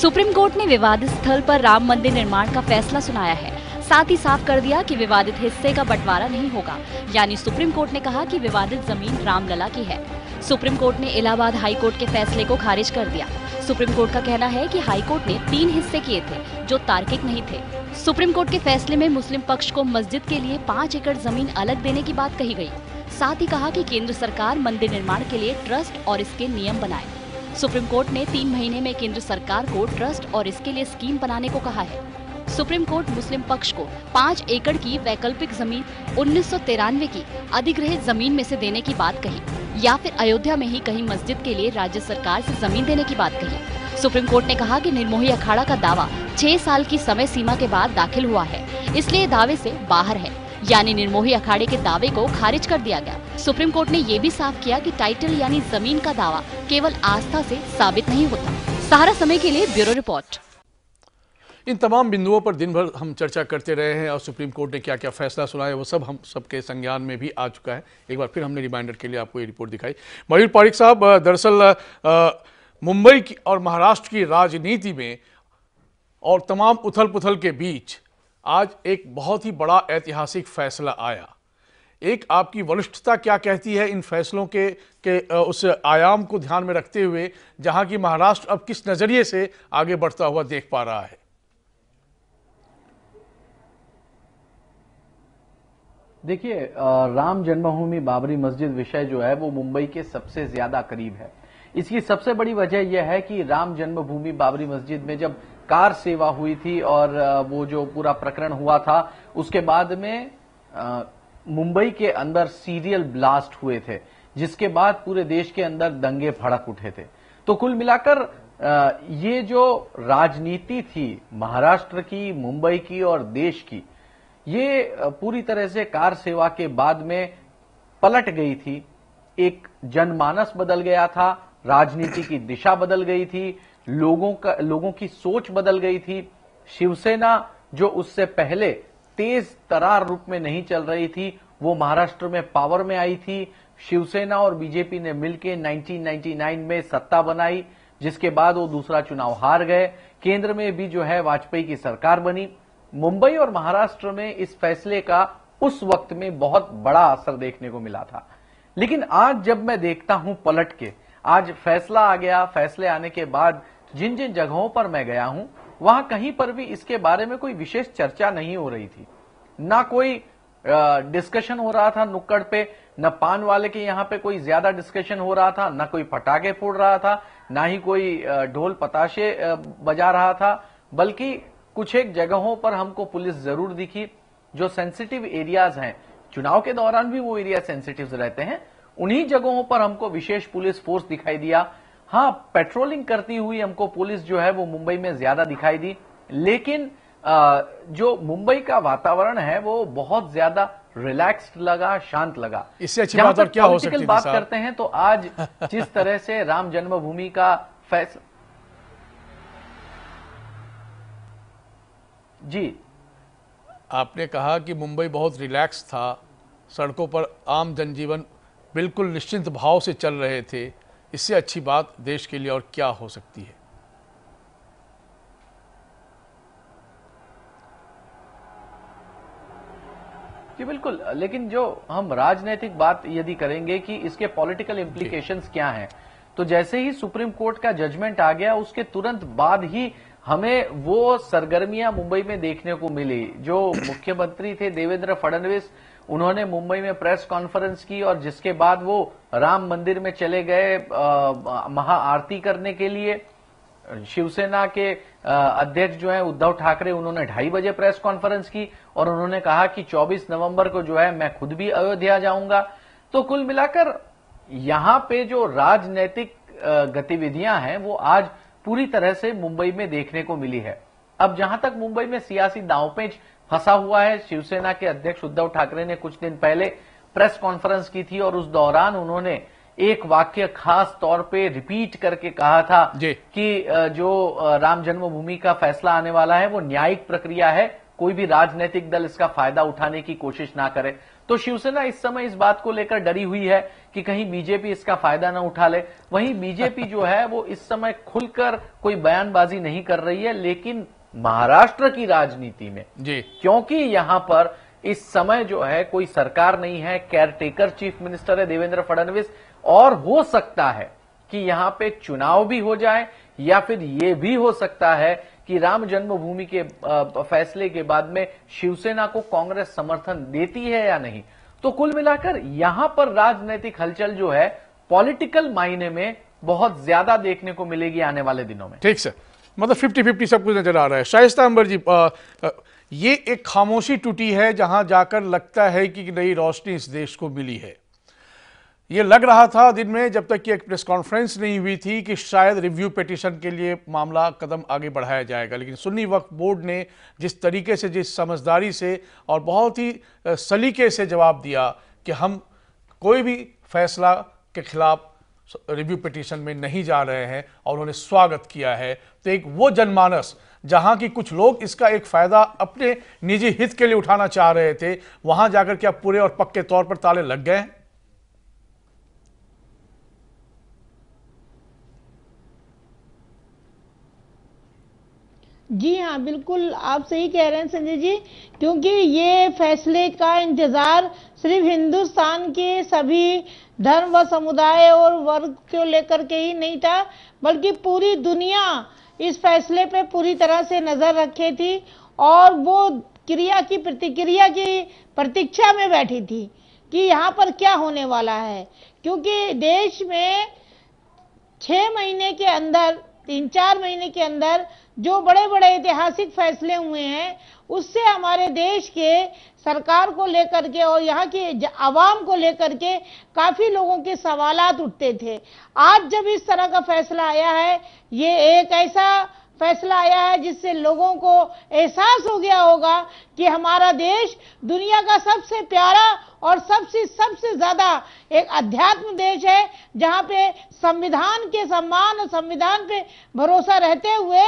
Supreme court ने विवादित स्थल पर राम मंदिर निर्माण का फैसला सुनाया है साथ ही साफ कर दिया कि विवादित हिस्से का बंटवारा नहीं होगा यानी सुप्रीम कोर्ट ने कहा कि विवादित जमीन रामलला की है सुप्रीम कोर्ट ने इलाहाबाद हाई कोर्ट के फैसले को खारिज कर दिया सुप्रीम कोर्ट का कहना है कि हाई कोर्ट ने तीन हिस्से किए थे जो तार्किक नहीं थे सुप्रीम कोर्ट के फैसले में मुस्लिम पक्ष को मस्जिद के लिए पाँच एकड़ जमीन अलग देने की बात कही गयी साथ ही कहा की केंद्र सरकार मंदिर निर्माण के लिए ट्रस्ट और इसके नियम बनाए सुप्रीम कोर्ट ने तीन महीने में केंद्र सरकार को ट्रस्ट और इसके लिए स्कीम बनाने को कहा है सुप्रीम कोर्ट मुस्लिम पक्ष को पाँच एकड़ की वैकल्पिक जमीन उन्नीस की अधिग्रहित जमीन में से देने की बात कही या फिर अयोध्या में ही कहीं मस्जिद के लिए राज्य सरकार से जमीन देने की बात कही सुप्रीम कोर्ट ने कहा कि निर्मोही अखाड़ा का दावा छह साल की समय सीमा के बाद दाखिल हुआ है इसलिए दावे से बाहर है यानी निर्मोही अखाड़े के दावे को खारिज कर दिया गया सुप्रीम कोर्ट ने ये भी साफ किया कि टाइटल यानी जमीन का दावा केवल आस्था से साबित नहीं होता सहारा समय के लिए ब्यूरो रिपोर्ट इन तमाम बिंदुओं पर दिन भर हम चर्चा करते रहे हैं और सुप्रीम कोर्ट ने क्या क्या फैसला सुना है वो सब हम सबके संज्ञान में भी आ चुका है एक बार फिर हमने रिमाइंडर के लिए आपको ये रिपोर्ट दिखाई मयूर पारिक साहब दरअसल मुंबई की और महाराष्ट्र की राजनीति में और तमाम उथल पुथल के बीच आज एक बहुत ही बड़ा ऐतिहासिक फैसला आया एक आपकी वरिष्ठता क्या कहती है इन फैसलों के के उस आयाम को ध्यान में रखते हुए जहां की महाराष्ट्र अब किस नज़रिए से आगे बढ़ता हुआ देख पा रहा है देखिए राम जन्मभूमि बाबरी मस्जिद विषय जो है वो मुंबई के सबसे ज्यादा करीब है इसकी सबसे बड़ी वजह यह है कि राम जन्मभूमि बाबरी मस्जिद में जब कार सेवा हुई थी और वो जो पूरा प्रकरण हुआ था उसके बाद में मुंबई के अंदर सीरियल ब्लास्ट हुए थे जिसके बाद पूरे देश के अंदर दंगे भड़क उठे थे तो कुल मिलाकर ये जो राजनीति थी महाराष्ट्र की मुंबई की और देश की ये पूरी तरह से कार सेवा के बाद में पलट गई थी एक जनमानस बदल गया था राजनीति की दिशा बदल गई थी लोगों का लोगों की सोच बदल गई थी शिवसेना जो उससे पहले तेज तरार रूप में नहीं चल रही थी वो महाराष्ट्र में पावर में आई थी शिवसेना और बीजेपी ने मिलकर 1999 में सत्ता बनाई जिसके बाद वो दूसरा चुनाव हार गए केंद्र में भी जो है वाजपेयी की सरकार बनी मुंबई और महाराष्ट्र में इस फैसले का उस वक्त में बहुत बड़ा असर देखने को मिला था लेकिन आज जब मैं देखता हूं पलट के आज फैसला आ गया फैसले आने के बाद जिन जिन जगहों पर मैं गया हूं वहां कहीं पर भी इसके बारे में कोई विशेष चर्चा नहीं हो रही थी ना कोई डिस्कशन हो रहा था नुक्कड़ पे न पान वाले के यहाँ पे कोई ज्यादा डिस्कशन हो रहा था न कोई पटाखे फोड़ रहा था ना ही कोई ढोल पताशे बजा रहा था बल्कि कुछ एक जगहों पर हमको पुलिस जरूर दिखी जो सेंसिटिव एरियाज हैं चुनाव के दौरान भी वो एरिया सेंसिटिव रहते हैं उन्हीं जगहों पर हमको विशेष पुलिस फोर्स दिखाई दिया हाँ पेट्रोलिंग करती हुई हमको पुलिस जो है वो मुंबई में ज्यादा दिखाई दी लेकिन जो मुंबई का वातावरण है वो बहुत ज्यादा रिलैक्स्ड लगा शांत लगा इससे अच्छी बात और क्या हो सकती बात करते हैं तो आज जिस तरह से राम जन्मभूमि का फैसला जी आपने कहा कि मुंबई बहुत रिलैक्स था सड़कों पर आम जनजीवन बिल्कुल निश्चिंत भाव से चल रहे थे इससे अच्छी बात देश के लिए और क्या हो सकती है जी बिल्कुल लेकिन जो हम राजनैतिक बात यदि करेंगे कि इसके पॉलिटिकल इम्प्लीकेशंस क्या हैं तो जैसे ही सुप्रीम कोर्ट का जजमेंट आ गया उसके तुरंत बाद ही हमें वो सरगर्मियां मुंबई में देखने को मिली जो मुख्यमंत्री थे देवेंद्र फडणवीस उन्होंने मुंबई में प्रेस कॉन्फ्रेंस की और जिसके बाद वो राम मंदिर में चले गए महाआरती करने के लिए शिवसेना के अध्यक्ष जो है उद्धव ठाकरे उन्होंने ढाई बजे प्रेस कॉन्फ्रेंस की और उन्होंने कहा कि 24 नवंबर को जो है मैं खुद भी अयोध्या जाऊंगा तो कुल मिलाकर यहां पे जो राजनैतिक गतिविधियां हैं वो आज पूरी तरह से मुंबई में देखने को मिली है अब जहां तक मुंबई में सियासी दावपेच फंसा हुआ है शिवसेना के अध्यक्ष उद्धव ठाकरे ने कुछ दिन पहले प्रेस कॉन्फ्रेंस की थी और उस दौरान उन्होंने एक वाक्य खास तौर पे रिपीट करके कहा था कि जो राम जन्मभूमि का फैसला आने वाला है वो न्यायिक प्रक्रिया है कोई भी राजनीतिक दल इसका फायदा उठाने की कोशिश ना करे तो शिवसेना इस समय इस बात को लेकर डरी हुई है कि कहीं बीजेपी इसका फायदा ना उठा ले वहीं बीजेपी जो है वो इस समय खुलकर कोई बयानबाजी नहीं कर रही है लेकिन महाराष्ट्र की राजनीति में जी क्योंकि यहां पर इस समय जो है कोई सरकार नहीं है केयरटेकर चीफ मिनिस्टर है देवेंद्र फडणवीस और हो सकता है कि यहां पे चुनाव भी हो जाए या फिर ये भी हो सकता है कि राम जन्मभूमि के फैसले के बाद में शिवसेना को कांग्रेस समर्थन देती है या नहीं तो कुल मिलाकर यहां पर राजनीतिक हलचल जो है पॉलिटिकल मायने में बहुत ज्यादा देखने को मिलेगी आने वाले दिनों में ठीक सर मतलब फिफ्टी फिफ्टी सब कुछ नज़र आ रहा है शाइस्ता अंबर जी आ, आ, ये एक खामोशी टूटी है जहां जाकर लगता है कि नई रोशनी इस देश को मिली है ये लग रहा था दिन में जब तक कि एक प्रेस कॉन्फ्रेंस नहीं हुई थी कि शायद रिव्यू पिटिशन के लिए मामला कदम आगे बढ़ाया जाएगा लेकिन सुन्नी वक्फ बोर्ड ने जिस तरीके से जिस समझदारी से और बहुत ही सलीके से जवाब दिया कि हम कोई भी फैसला के खिलाफ रिव्यू पिटीशन में नहीं जा रहे हैं और उन्होंने स्वागत किया है तो एक वो जनमानस जहां की कुछ लोग इसका एक फ़ायदा अपने निजी हित के लिए उठाना चाह रहे थे वहां जाकर क्या पूरे और पक्के तौर पर ताले लग गए हैं जी हाँ बिल्कुल आप सही कह रहे हैं संजय जी क्योंकि ये फैसले का इंतज़ार सिर्फ हिंदुस्तान के सभी धर्म व समुदाय और वर्ग को लेकर के ही नहीं था बल्कि पूरी दुनिया इस फैसले पे पूरी तरह से नज़र रखे थी और वो क्रिया की प्रतिक्रिया की प्रतीक्षा में बैठी थी कि यहाँ पर क्या होने वाला है क्योंकि देश में छ महीने के अंदर तीन चार महीने के अंदर जो बड़े बड़े ऐतिहासिक फैसले हुए हैं उससे हमारे देश के सरकार को लेकर के और यहाँ के आवाम को लेकर के काफ़ी लोगों के सवाल उठते थे आज जब इस तरह का फैसला आया है ये एक ऐसा फैसला आया है जिससे लोगों को एहसास हो गया होगा कि हमारा देश दुनिया का सबसे प्यारा और सबसे सबसे ज्यादा एक अध्यात्म देश है जहाँ पे संविधान के सम्मान और संविधान पे भरोसा रहते हुए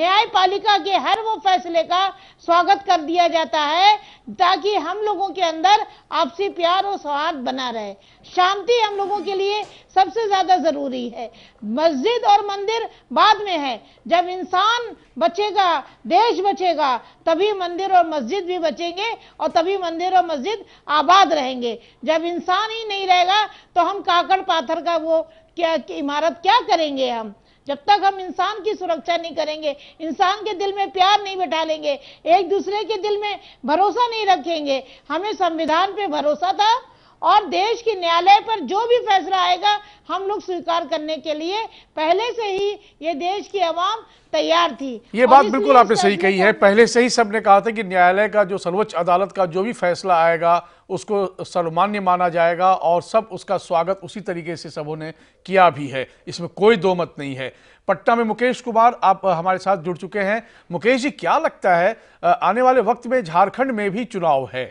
न्यायपालिका के हर वो फैसले का स्वागत कर दिया जाता है ताकि हम लोगों के अंदर आपसी प्यार और सौहार्द बना रहे शांति हम लोगों के लिए सबसे ज्यादा जरूरी है मस्जिद और मंदिर बाद में है जब इंसान इंसान बचेगा देश बचेगा तभी मंदिर और मस्जिद भी बचेंगे और तभी मंदिर और मस्जिद आबाद रहेंगे जब इंसान ही नहीं रहेगा तो हम काकड़ पाथर का वो क्या इमारत क्या करेंगे हम जब तक हम इंसान की सुरक्षा नहीं करेंगे इंसान के दिल में प्यार नहीं बैठा लेंगे एक दूसरे के दिल में भरोसा नहीं रखेंगे हमें संविधान पे भरोसा था और देश की न्यायालय पर जो भी फैसला आएगा हम लोग स्वीकार करने के लिए पहले से ही ये देश की आवाम तैयार थी ये बात बिल्कुल आपने सही कही है पहले से ही सबने कहा था कि न्यायालय का जो सर्वोच्च अदालत का जो भी फैसला आएगा उसको सर्वमान्य माना जाएगा और सब उसका स्वागत उसी तरीके से सबों ने किया भी है इसमें कोई दो मत नहीं है पटना में मुकेश कुमार आप हमारे साथ जुड़ चुके हैं मुकेश जी क्या लगता है आने वाले वक्त में झारखंड में भी चुनाव है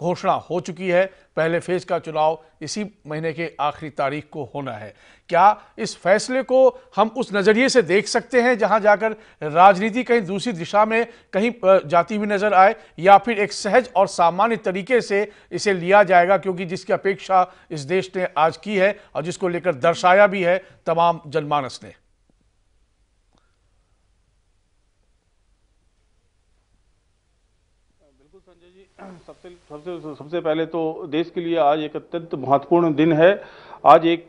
घोषणा हो चुकी है पहले फेज का चुनाव इसी महीने के आखिरी तारीख को होना है क्या इस फैसले को हम उस नज़रिए से देख सकते हैं जहां जाकर राजनीति कहीं दूसरी दिशा में कहीं जाती हुई नज़र आए या फिर एक सहज और सामान्य तरीके से इसे लिया जाएगा क्योंकि जिसकी अपेक्षा इस देश ने आज की है और जिसको लेकर दर्शाया भी है तमाम जनमानस ने सबसे सबसे पहले तो देश के लिए आज एक अत्यंत महत्वपूर्ण दिन है आज एक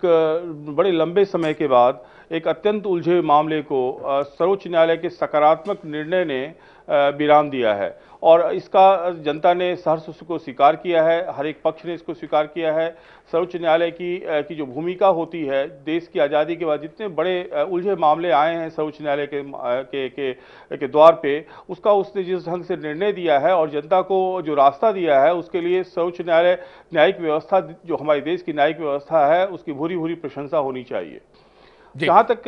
बड़े लंबे समय के बाद एक अत्यंत उलझे मामले को सर्वोच्च न्यायालय के सकारात्मक निर्णय ने विराम दिया है और इसका जनता ने सहर्ष को स्वीकार किया है हर एक पक्ष ने इसको स्वीकार किया है सर्वोच्च न्यायालय की की जो भूमिका होती है देश की आज़ादी के बाद जितने बड़े उलझे मामले आए हैं सर्वोच्च न्यायालय के के के, के द्वार पे उसका उसने जिस ढंग से निर्णय दिया है और जनता को जो रास्ता दिया है उसके लिए सर्वोच्च न्यायालय न्यायिक व्यवस्था जो हमारे देश की न्यायिक व्यवस्था है उसकी भूरी भूरी प्रशंसा होनी चाहिए जहां तक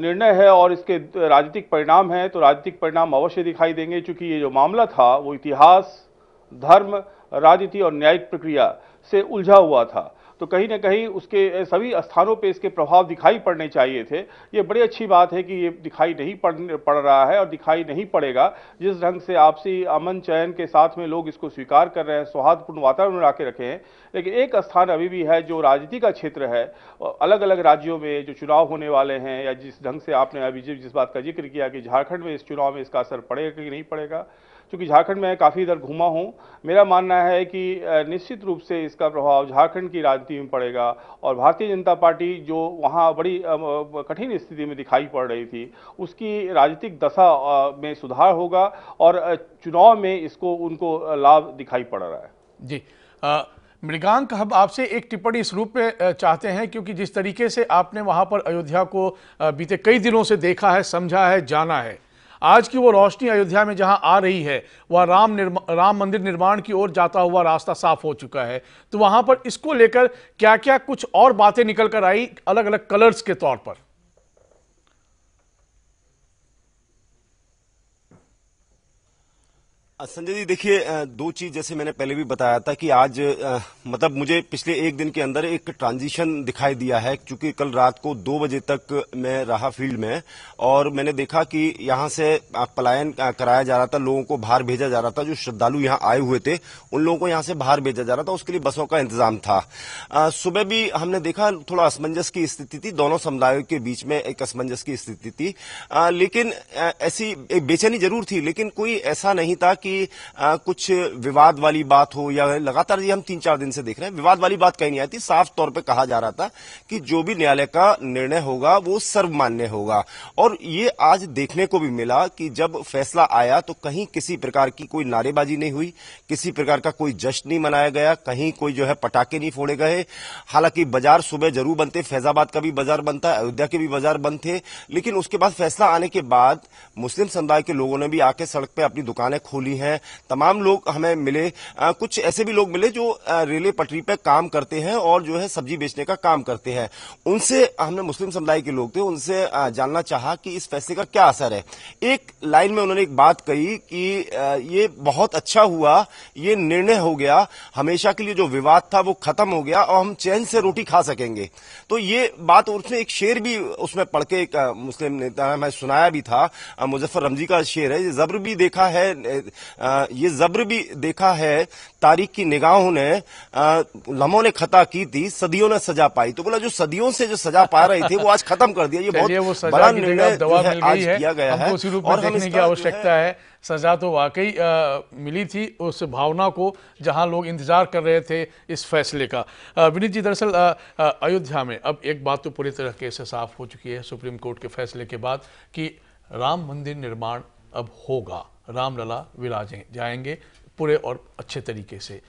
निर्णय है और इसके राजनीतिक परिणाम है तो राजनीतिक परिणाम अवश्य दिखाई देंगे चूंकि ये जो मामला था वो इतिहास धर्म राजनीति और न्यायिक प्रक्रिया से उलझा हुआ था तो कहीं ना कहीं उसके सभी स्थानों पे इसके प्रभाव दिखाई पड़ने चाहिए थे ये बड़ी अच्छी बात है कि ये दिखाई नहीं पड़ पड़ रहा है और दिखाई नहीं पड़ेगा जिस ढंग से आपसी अमन चयन के साथ में लोग इसको स्वीकार कर रहे हैं सौहार्दपूर्ण वातावरण में के रखे हैं लेकिन एक स्थान अभी भी है जो राजनीति का क्षेत्र है अलग अलग राज्यों में जो चुनाव होने वाले हैं या जिस ढंग से आपने अभी जिस बात का जिक्र किया कि झारखंड में इस चुनाव में इसका असर पड़ेगा कि नहीं पड़ेगा चूँकि झारखंड में काफ़ी इधर घूमा हूँ मेरा मानना है कि निश्चित रूप से इसका प्रभाव झारखंड की राजनीति में पड़ेगा और भारतीय जनता पार्टी जो वहाँ बड़ी कठिन स्थिति में दिखाई पड़ रही थी उसकी राजनीतिक दशा में सुधार होगा और चुनाव में इसको उनको लाभ दिखाई पड़ रहा है जी आ, मृगांक हम आपसे एक टिप्पणी इस रूप में चाहते हैं क्योंकि जिस तरीके से आपने वहां पर अयोध्या को बीते कई दिनों से देखा है समझा है जाना है आज की वो रोशनी अयोध्या में जहां आ रही है वह राम राम मंदिर निर्माण की ओर जाता हुआ रास्ता साफ हो चुका है तो वहां पर इसको लेकर क्या क्या कुछ और बातें निकल कर आई अलग अलग कलर्स के तौर पर संजय जी देखिए दो चीज जैसे मैंने पहले भी बताया था कि आज मतलब मुझे पिछले एक दिन के अंदर एक ट्रांजिशन दिखाई दिया है क्योंकि कल रात को दो बजे तक मैं रहा फील्ड में और मैंने देखा कि यहां से पलायन कराया जा रहा था लोगों को बाहर भेजा जा रहा था जो श्रद्धालु यहां आए हुए थे उन लोगों को यहां से बाहर भेजा जा रहा था उसके लिए बसों का इंतजाम था सुबह भी हमने देखा थोड़ा असमंजस की स्थिति थी दोनों समुदायों के बीच में एक असमंजस की स्थिति थी लेकिन ऐसी बेचैनी जरूर थी लेकिन कोई ऐसा नहीं था कि कि आ, कुछ विवाद वाली बात हो या लगातार ये हम तीन चार दिन से देख रहे हैं विवाद वाली बात कहीं नहीं आती साफ तौर पर कहा जा रहा था कि जो भी न्यायालय का निर्णय होगा वो सर्वमान्य होगा और ये आज देखने को भी मिला कि जब फैसला आया तो कहीं किसी प्रकार की कोई नारेबाजी नहीं हुई किसी प्रकार का कोई जश्न नहीं मनाया गया कहीं कोई जो है पटाखे नहीं फोड़े गए हालांकि बाजार सुबह जरूर बनते फैजाबाद का भी बाजार बनता अयोध्या के भी बाजार बंद थे लेकिन उसके बाद फैसला आने के बाद मुस्लिम समुदाय के लोगों ने भी आके सड़क पर अपनी दुकानें खोली हैं तमाम लोग हमें मिले आ, कुछ ऐसे भी लोग मिले जो रेलवे पटरी पर काम करते हैं और जो है सब्जी बेचने का काम करते हैं उनसे हमने मुस्लिम समुदाय के लोग थे उनसे जानना चाहा कि इस फैसले का क्या असर है एक लाइन में उन्होंने एक बात कही कि ये बहुत अच्छा हुआ ये निर्णय हो गया हमेशा के लिए जो विवाद था वो खत्म हो गया और हम चैन से रोटी खा सकेंगे तो ये बात उसने एक शेर भी उसमें पढ़ के एक मुस्लिम नेता ने हमें सुनाया भी था मुजफ्फर रमजी का शेर है जबर भी देखा है ये जब्र भी देखा है तारीख की निगाहों ने लम्हों ने खता की थी सदियों ने सजा पाई तो बोला जो सदियों से जो सजा पा रहे थे वो आज खत्म कर दिया ये बहुत बड़ा निर्णय किया गया है और देखने की आवश्यकता है सजा तो वाकई मिली थी उस भावना को जहां लोग इंतजार कर रहे थे इस फैसले का विनीत जी दरअसल अयोध्या में अब एक बात तो पूरी तरीके से साफ हो चुकी है सुप्रीम कोर्ट के फैसले के बाद कि राम मंदिर निर्माण अब होगा रामलला विराजे जाएंगे पूरे और अच्छे तरीके से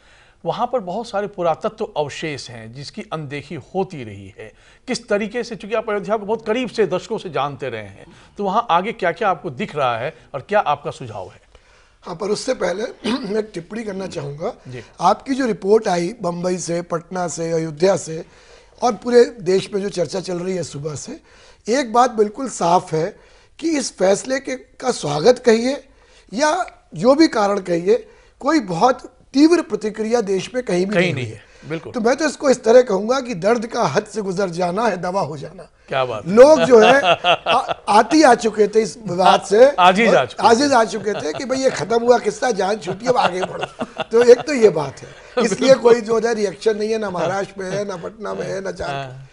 वहाँ पर बहुत सारे पुरातत्व अवशेष हैं जिसकी अनदेखी होती रही है किस तरीके से चूंकि आप अयोध्या को बहुत करीब से दशकों से जानते रहे हैं तो वहाँ आगे क्या क्या आपको दिख रहा है और क्या आपका सुझाव है हाँ पर उससे पहले मैं टिप्पणी करना चाहूँगा आपकी जो रिपोर्ट आई बम्बई से पटना से अयोध्या से और पूरे देश में जो चर्चा चल रही है सुबह से एक बात बिल्कुल साफ है कि इस फैसले के का स्वागत कहिए या जो भी कारण कहिए कोई बहुत तीव्र प्रतिक्रिया देश में कहीं भी कहीं नहीं, नहीं है बिल्कुल तो मैं तो इसको इस तरह कहूंगा कि दर्द का हद से गुजर जाना है दवा हो जाना क्या बात लोग जो है आ, आती आ चुके थे इस विवाद से आजीज आ चुके आजीज आ चुके थे कि भाई ये खत्म हुआ किस्सा जान छुटी अब आगे बढ़ो तो एक तो ये बात है इसलिए कोई जो है रिएक्शन नहीं है ना महाराष्ट्र में है ना पटना में है ना चार हाँ।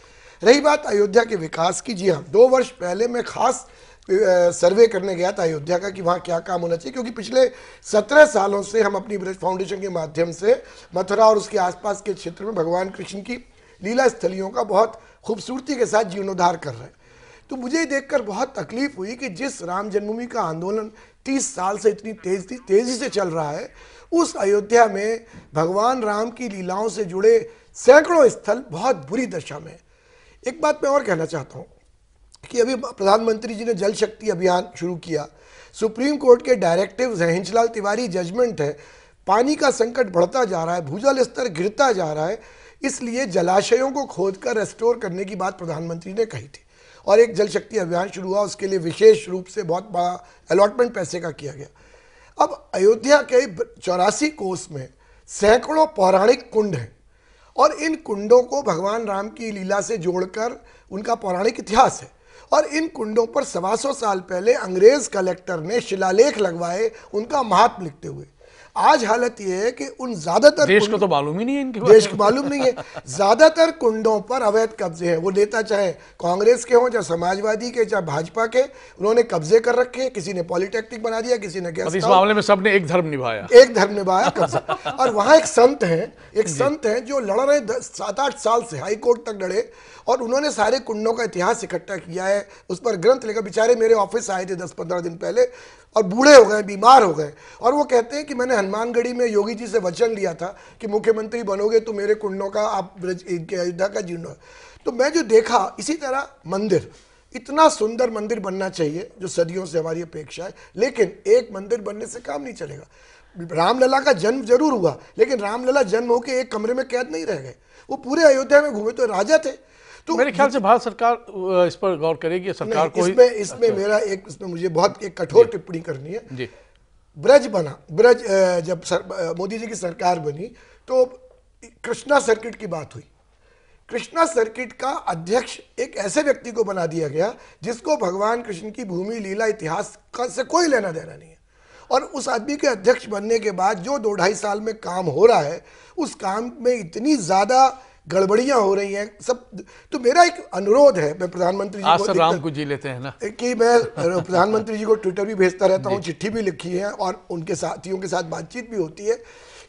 रही बात अयोध्या के विकास की जी हाँ दो वर्ष पहले मैं खास सर्वे करने गया था अयोध्या का कि वहाँ क्या काम होना चाहिए क्योंकि पिछले सत्रह सालों से हम अपनी ब्रज फाउंडेशन के माध्यम से मथुरा और उसके आसपास के क्षेत्र में भगवान कृष्ण की लीला स्थलियों का बहुत खूबसूरती के साथ जीर्णोद्धार कर रहे हैं तो मुझे देखकर बहुत तकलीफ हुई कि जिस राम जन्मभूमि का आंदोलन तीस साल से इतनी तेज तेज़ी से चल रहा है उस अयोध्या में भगवान राम की लीलाओं से जुड़े सैकड़ों स्थल बहुत बुरी दशा में एक बात मैं और कहना चाहता हूँ कि अभी प्रधानमंत्री जी ने जल शक्ति अभियान शुरू किया सुप्रीम कोर्ट के डायरेक्टिव्स हैं हिंचलाल तिवारी जजमेंट है पानी का संकट बढ़ता जा रहा है भूजल स्तर गिरता जा रहा है इसलिए जलाशयों को खोद कर रेस्टोर करने की बात प्रधानमंत्री ने कही थी और एक जल शक्ति अभियान शुरू हुआ उसके लिए विशेष रूप से बहुत बड़ा अलॉटमेंट पैसे का किया गया अब अयोध्या के चौरासी कोस में सैकड़ों पौराणिक कुंड हैं और इन कुंडों को भगवान राम की लीला से जोड़कर उनका पौराणिक इतिहास है और इन कुंडों पर सवा सौ साल पहले अंग्रेज कलेक्टर ने शिलालेख लगवाए उनका महात्म लिखते हुए आज हालत यह है कि उन ज्यादातर देश को तो मालूम ही नहीं है इनके देश को मालूम नहीं है ज्यादातर कुंडों पर अवैध कब्जे हैं वो नेता चाहे कांग्रेस के हों चाहे समाजवादी के चाहे भाजपा के उन्होंने कब्जे कर रखे किसी ने पॉलिटेक्निक बना दिया किसी ने इस मामले में सबने एक धर्म निभाया एक धर्म निभाया कब्जा और वहां एक संत है एक संत है जो लड़ रहे सात आठ साल से हाईकोर्ट तक लड़े और उन्होंने सारे कुंडों का इतिहास इकट्ठा किया है उस पर ग्रंथ लेकर बेचारे मेरे ऑफिस आए थे दस पंद्रह दिन पहले और बूढ़े हो गए बीमार हो गए और वो कहते हैं कि मैंने हनुमानगढ़ी में योगी जी से वचन लिया था कि मुख्यमंत्री बनोगे तो मेरे कुंडों का आप अयोध्या का जीर्ण तो मैं जो देखा इसी तरह मंदिर इतना सुंदर मंदिर बनना चाहिए जो सदियों से हमारी अपेक्षा है लेकिन एक मंदिर बनने से काम नहीं चलेगा रामलला का जन्म जरूर हुआ लेकिन रामलला जन्म होकर एक कमरे में कैद नहीं रह गए वो पूरे अयोध्या में घूमे तो राजा थे तो मेरे ख्याल से भारत सरकार इस पर गौर करेगी सरकार को इसमें इसमें अच्छा। मेरा एक इसमें मुझे बहुत एक कठोर टिप्पणी करनी है जी ब्रज बना ब्रज जब मोदी जी की सरकार बनी तो कृष्णा सर्किट की बात हुई कृष्णा सर्किट का अध्यक्ष एक ऐसे व्यक्ति को बना दिया गया जिसको भगवान कृष्ण की भूमि लीला इतिहास का से कोई लेना देना नहीं है और उस आदमी के अध्यक्ष बनने के बाद जो दो ढाई साल में काम हो रहा है उस काम में इतनी ज़्यादा गड़बड़ियां हो रही हैं सब तो मेरा एक अनुरोध है मैं प्रधानमंत्री जी को राम को जी लेते हैं ना कि मैं प्रधानमंत्री जी को ट्विटर भी भेजता रहता हूँ चिट्ठी भी लिखी है और उनके साथियों के साथ बातचीत भी होती है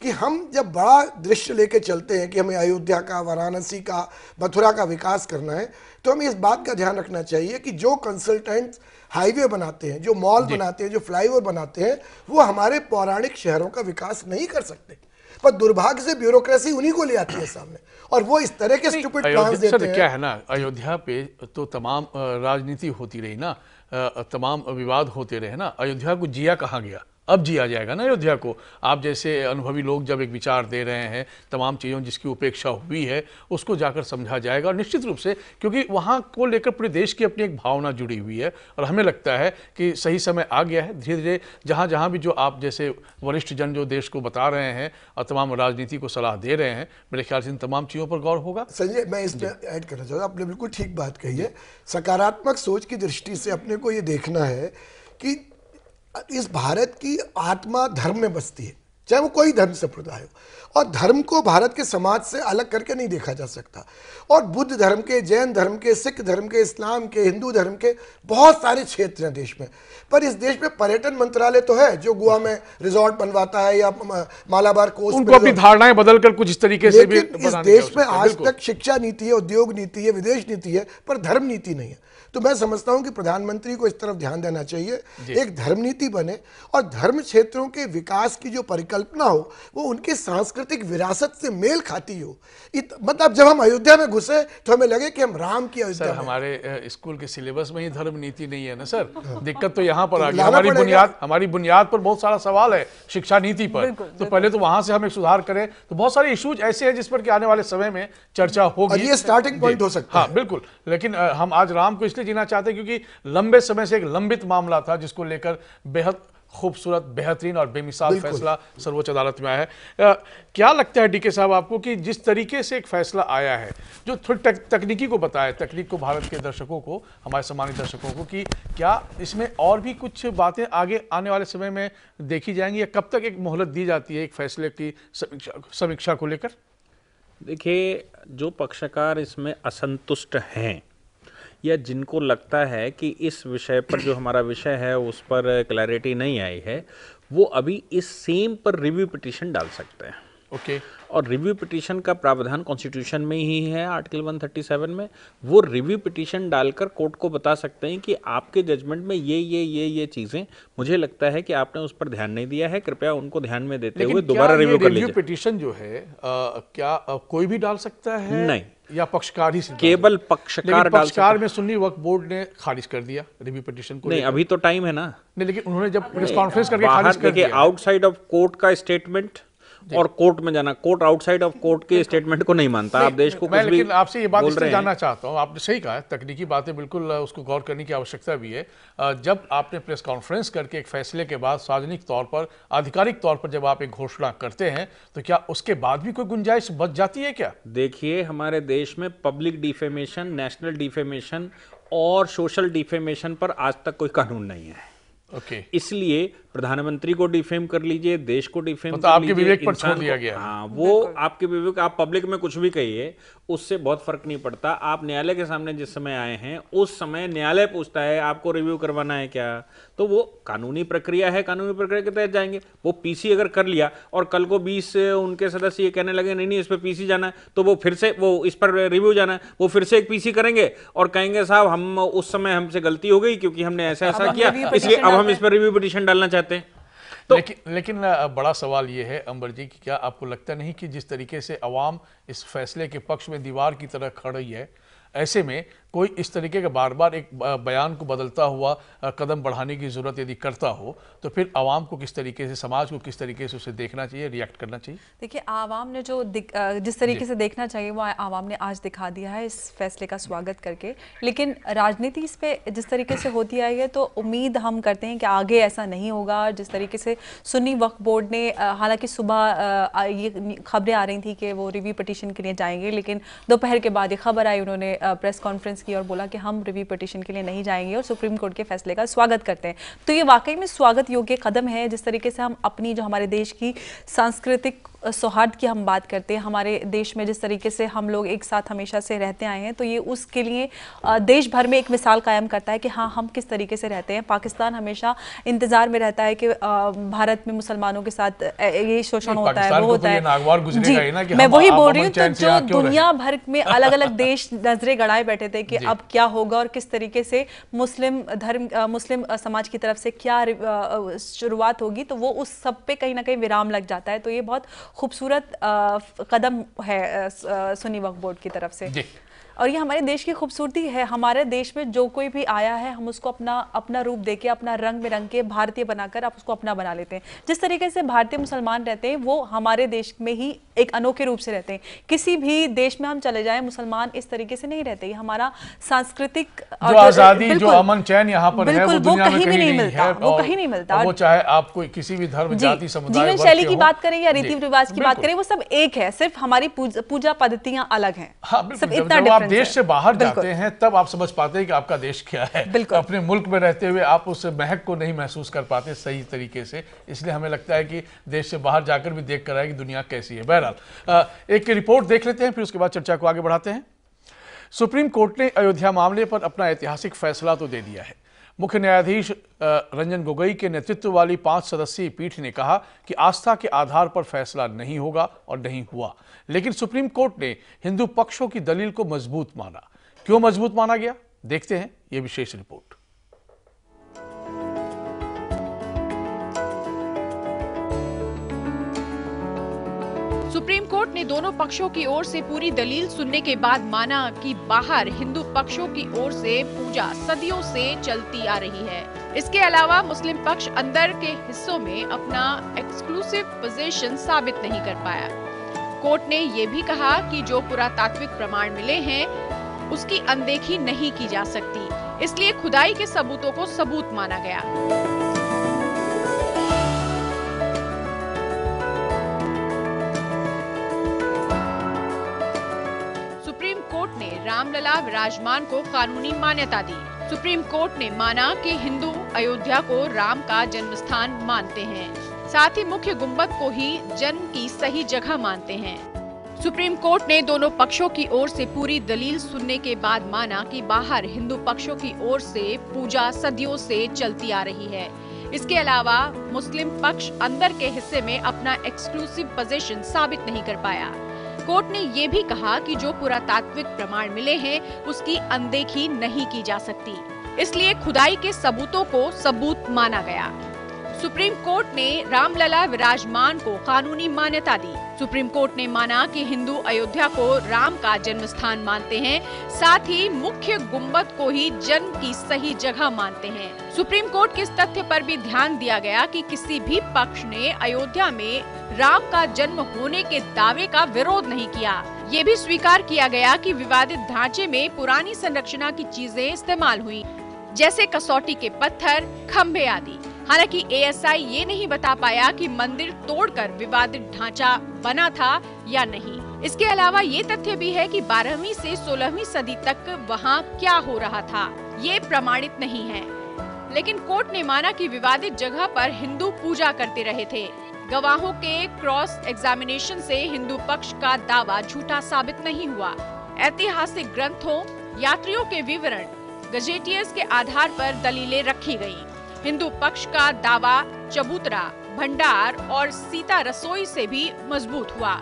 कि हम जब बड़ा दृश्य लेके चलते हैं कि हमें अयोध्या का वाराणसी का मथुरा का विकास करना है तो हमें इस बात का ध्यान रखना चाहिए कि जो कंसल्टेंट्स हाईवे बनाते हैं जो मॉल बनाते हैं जो फ्लाईओवर बनाते हैं वो हमारे पौराणिक शहरों का विकास नहीं कर सकते पर दुर्भाग्य से ब्यूरोक्रेसी उन्हीं को ले आती है सामने और वो इस तरह के स्टूपिड प्लान देते अच्छा, तो हैं क्या है ना अयोध्या पे तो तमाम राजनीति होती रही ना तमाम विवाद होते रहे ना अयोध्या को जिया कहा गया अब जिया जाएगा ना अयोध्या को आप जैसे अनुभवी लोग जब एक विचार दे रहे हैं तमाम चीज़ों जिसकी उपेक्षा हुई है उसको जाकर समझा जाएगा और निश्चित रूप से क्योंकि वहाँ को लेकर पूरे देश की अपनी एक भावना जुड़ी हुई है और हमें लगता है कि सही समय आ गया है धीरे धीरे जहाँ जहाँ भी जो आप जैसे वरिष्ठ जन जो देश को बता रहे हैं और तमाम राजनीति को सलाह दे रहे हैं मेरे ख्याल से इन तमाम चीज़ों पर गौर होगा संजय मैं इस ऐड करना चाहता आपने बिल्कुल ठीक बात कही है सकारात्मक सोच की दृष्टि से अपने को ये देखना है कि इस भारत की आत्मा धर्म में बसती है चाहे वो कोई धर्म संप्रदाय हो और धर्म को भारत के समाज से अलग करके नहीं देखा जा सकता और बुद्ध धर्म के जैन धर्म के सिख धर्म के इस्लाम के हिंदू धर्म के बहुत सारे क्षेत्र हैं देश में पर इस देश में पर्यटन मंत्रालय तो है जो गोवा में रिजॉर्ट बनवाता है या मालाबार कोस उनको अपनी धारणाएं बदलकर कुछ इस तरीके से भी इस देश में आज तक शिक्षा नीति है उद्योग नीति है विदेश नीति है पर धर्म नीति नहीं है तो मैं समझता हूं कि प्रधानमंत्री को इस तरफ ध्यान देना चाहिए एक धर्म नीति बने और धर्म क्षेत्रों के विकास की जो परिकल्पना हो वो उनकी सांस्कृतिक विरासत से मेल खाती हो मतलब जब हम अयोध्या में घुसे तो हमें लगे कि हम राम की अयोध्या हमारे स्कूल के सिलेबस में ही धर्म नीति नहीं है ना सर हाँ। दिक्कत तो यहाँ पर आ तो गई हमारी बुनियाद हमारी बुनियाद पर बहुत सारा सवाल है शिक्षा नीति पर तो पहले तो वहां से हम एक सुधार करें तो बहुत सारे इश्यूज ऐसे हैं जिस पर आने वाले समय में चर्चा होगी ये स्टार्टिंग पॉइंट हो सकता हाँ, है हाँ बिल्कुल लेकिन हम आज राम को इसलिए से जीना चाहते क्योंकि लंबे समय से एक लंबित मामला था जिसको लेकर बेहद खूबसूरत बेहतरीन और बेमिसाल फैसला सर्वोच्च अदालत में आया है आ, क्या लगता है डीके साहब आपको कि जिस तरीके से एक फैसला आया है जो थोड़ी तक, तकनीकी को बताया तकनीक को भारत के दर्शकों को हमारे सम्मानित दर्शकों को कि क्या इसमें और भी कुछ बातें आगे आने वाले समय में देखी जाएंगी या कब तक एक मोहलत दी जाती है एक फैसले की समीक्षा को लेकर देखिए जो पक्षकार इसमें असंतुष्ट हैं या जिनको लगता है कि इस विषय पर जो हमारा विषय है उस पर क्लैरिटी नहीं आई है वो अभी इस सेम पर रिव्यू पिटिशन डाल सकते हैं ओके okay. और रिव्यू पिटीशन का प्रावधान कॉन्स्टिट्यूशन में ही है आर्टिकल 137 में वो रिव्यू पिटीशन डालकर कोर्ट को बता सकते हैं कि आपके जजमेंट में ये ये ये ये चीज़ें मुझे लगता है कि आपने उस पर ध्यान नहीं दिया है कृपया उनको ध्यान में देते हुए दोबारा रिव्यू कर रिव्यू पिटीशन जो है आ, क्या आ, कोई भी डाल सकता है नहीं या पक्षकार ही केवल पक्षकार पक्षकार में सुन्नी वक्त बोर्ड ने खारिज कर दिया रिव्यू पिटीशन को नहीं अभी तो टाइम है ना नहीं लेकिन उन्होंने जब प्रेस कॉन्फ्रेंस करके खारिज कर दिया आउटसाइड ऑफ कोर्ट का स्टेटमेंट और कोर्ट में जाना कोर्ट आउटसाइड ऑफ कोर्ट के स्टेटमेंट को नहीं मानता आप देश को मैं लेकिन आपसे ये बात जानना चाहता हूँ आपने सही कहा तकनीकी बातें बिल्कुल उसको गौर करने की आवश्यकता भी है जब आपने प्रेस कॉन्फ्रेंस करके एक फैसले के बाद सार्वजनिक तौर पर आधिकारिक तौर पर जब आप एक घोषणा करते हैं तो क्या उसके बाद भी कोई गुंजाइश बच जाती है क्या देखिए हमारे देश में पब्लिक डिफेमेशन नेशनल डिफेमेशन और सोशल डिफेमेशन पर आज तक कोई कानून नहीं है ओके okay. इसलिए प्रधानमंत्री को डिफेम कर लीजिए देश को डिफेम मतलब कर आपके विवेक पर छोड़ दिया गया हाँ वो आपके विवेक आप पब्लिक में कुछ भी कहिए उससे बहुत फर्क नहीं पड़ता आप न्यायालय के सामने जिस समय आए हैं उस समय न्यायालय पूछता है आपको रिव्यू करवाना है क्या तो वो कानूनी प्रक्रिया है कानूनी प्रक्रिया के तहत जाएंगे वो पीसी अगर कर लिया और कल को बीस उनके सदस्य ये कहने लगे नहीं नहीं इस पर पीसी जाना है तो वो फिर से वो इस पर रिव्यू जाना है वो फिर से एक पीसी करेंगे और कहेंगे साहब हम उस समय हमसे गलती हो गई क्योंकि हमने ऐसा ऐसा किया इसलिए अब हम इस पर रिव्यू पिटिशन डालना चाहते हैं तो लेकिन लेकिन बड़ा सवाल ये है अंबर जी कि क्या आपको लगता नहीं कि जिस तरीके से अवाम इस फैसले के पक्ष में दीवार की तरह खड़ी है ऐसे में कोई इस तरीके का बार बार एक बयान को बदलता हुआ कदम बढ़ाने की ज़रूरत यदि करता हो तो फिर आवाम को किस तरीके से समाज को किस तरीके से उसे देखना चाहिए रिएक्ट करना चाहिए देखिए आवाम ने जो जिस तरीके से देखना चाहिए वो आवाम ने आज दिखा दिया है इस फैसले का स्वागत करके लेकिन राजनीति इस पर जिस तरीके से होती आई है तो उम्मीद हम करते हैं कि आगे ऐसा नहीं होगा जिस तरीके से सुन्नी वक्फ बोर्ड ने हालांकि सुबह ये खबरें आ रही थी कि वो रिव्यू पटिशन के लिए जाएंगे लेकिन दोपहर के बाद ये खबर आई उन्होंने प्रेस कॉन्फ्रेंस कॉन्फ्रेंस की और बोला कि हम रिव्यू पटिशन के लिए नहीं जाएंगे और सुप्रीम कोर्ट के फैसले का स्वागत करते हैं तो ये वाकई में स्वागत योग्य कदम है जिस तरीके से हम अपनी जो हमारे देश की सांस्कृतिक सौहार्द की हम बात करते हैं हमारे देश में जिस तरीके से हम लोग एक साथ हमेशा से रहते आए हैं तो ये उसके लिए देश भर में एक मिसाल कायम करता है कि हाँ हम किस तरीके से रहते हैं पाकिस्तान हमेशा इंतज़ार में रहता है कि भारत में मुसलमानों के साथ ये शोषण होता है वो तो होता है जी मैं वही बोल रही हूँ तो जो दुनिया भर में अलग अलग देश नजरे गड़ाए बैठे थे कि अब क्या होगा और किस तरीके से मुस्लिम धर्म मुस्लिम समाज की तरफ से क्या शुरुआत होगी तो वो उस सब पे कहीं ना कहीं विराम लग जाता है तो ये बहुत खूबसूरत कदम है सुनी वक्फ बोर्ड की तरफ से और ये हमारे देश की खूबसूरती है हमारे देश में जो कोई भी आया है हम उसको अपना अपना रूप देके अपना रंग में रंग के भारतीय बनाकर आप उसको अपना बना लेते हैं जिस तरीके से भारतीय मुसलमान रहते हैं वो हमारे देश में ही एक अनोखे रूप से रहते हैं किसी भी देश में हम चले जाएं मुसलमान इस तरीके से नहीं रहते ये हमारा सांस्कृतिक जो आजादी जो अमन चैन यहाँ पर बिल्कुल वो, कहीं भी नहीं मिलता वो कहीं नहीं मिलता वो चाहे आप कोई किसी भी धर्म जाति समुदाय जीवन शैली की बात करें या रीति रिवाज की बात करें वो सब एक है सिर्फ हमारी पूजा पद्धतियां अलग है हाँ, सब इतना देश से बाहर जाते हैं तब आप समझ पाते हैं कि आपका देश क्या है अपने मुल्क में रहते हुए आप उस महक को नहीं महसूस कर पाते सही तरीके से इसलिए हमें लगता है कि देश से बाहर जाकर भी देख कर आए कि दुनिया कैसी है बहरहाल एक रिपोर्ट देख लेते हैं फिर उसके बाद चर्चा को आगे बढ़ाते हैं सुप्रीम कोर्ट ने अयोध्या मामले पर अपना ऐतिहासिक फैसला तो दे दिया है मुख्य न्यायाधीश रंजन गोगोई के नेतृत्व वाली पांच सदस्यीय पीठ ने कहा कि आस्था के आधार पर फैसला नहीं होगा और नहीं हुआ लेकिन सुप्रीम कोर्ट ने हिंदू पक्षों की दलील को मजबूत माना क्यों मजबूत माना गया देखते हैं यह विशेष रिपोर्ट सुप्रीम कोर्ट ने दोनों पक्षों की ओर से पूरी दलील सुनने के बाद माना कि बाहर हिंदू पक्षों की ओर से पूजा सदियों से चलती आ रही है इसके अलावा मुस्लिम पक्ष अंदर के हिस्सों में अपना एक्सक्लूसिव पोजीशन साबित नहीं कर पाया कोर्ट ने ये भी कहा कि जो पुरातात्विक प्रमाण मिले हैं उसकी अनदेखी नहीं की जा सकती इसलिए खुदाई के सबूतों को सबूत माना गया रामलला विराजमान को कानूनी मान्यता दी सुप्रीम कोर्ट ने माना कि हिंदू अयोध्या को राम का जन्म स्थान मानते हैं साथ ही मुख्य गुम्बद को ही जन्म की सही जगह मानते हैं सुप्रीम कोर्ट ने दोनों पक्षों की ओर से पूरी दलील सुनने के बाद माना कि बाहर हिंदू पक्षों की ओर से पूजा सदियों से चलती आ रही है इसके अलावा मुस्लिम पक्ष अंदर के हिस्से में अपना एक्सक्लूसिव पोजीशन साबित नहीं कर पाया कोर्ट ने ये भी कहा कि जो पुरातात्विक प्रमाण मिले हैं उसकी अनदेखी नहीं की जा सकती इसलिए खुदाई के सबूतों को सबूत माना गया सुप्रीम कोर्ट ने रामलला विराजमान को कानूनी मान्यता दी सुप्रीम कोर्ट ने माना कि हिंदू अयोध्या को राम का जन्म स्थान मानते हैं साथ ही मुख्य गुम्बद को ही जन्म की सही जगह मानते हैं सुप्रीम कोर्ट के इस तथ्य पर भी ध्यान दिया गया कि किसी भी पक्ष ने अयोध्या में राम का जन्म होने के दावे का विरोध नहीं किया ये भी स्वीकार किया गया कि विवादित ढांचे में पुरानी संरचना की चीजें इस्तेमाल हुई जैसे कसौटी के पत्थर खम्भे आदि हालांकि एएसआई ये नहीं बता पाया कि मंदिर तोड़कर विवादित ढांचा बना था या नहीं इसके अलावा ये तथ्य भी है कि 12वीं से 16वीं सदी तक वहाँ क्या हो रहा था ये प्रमाणित नहीं है लेकिन कोर्ट ने माना कि विवादित जगह पर हिंदू पूजा करते रहे थे गवाहों के क्रॉस एग्जामिनेशन से हिंदू पक्ष का दावा झूठा साबित नहीं हुआ ऐतिहासिक ग्रंथों यात्रियों के विवरण गजेटियर्स के आधार पर दलीलें रखी गयी हिंदू पक्ष का दावा चबूतरा भंडार और सीता रसोई से भी मजबूत हुआ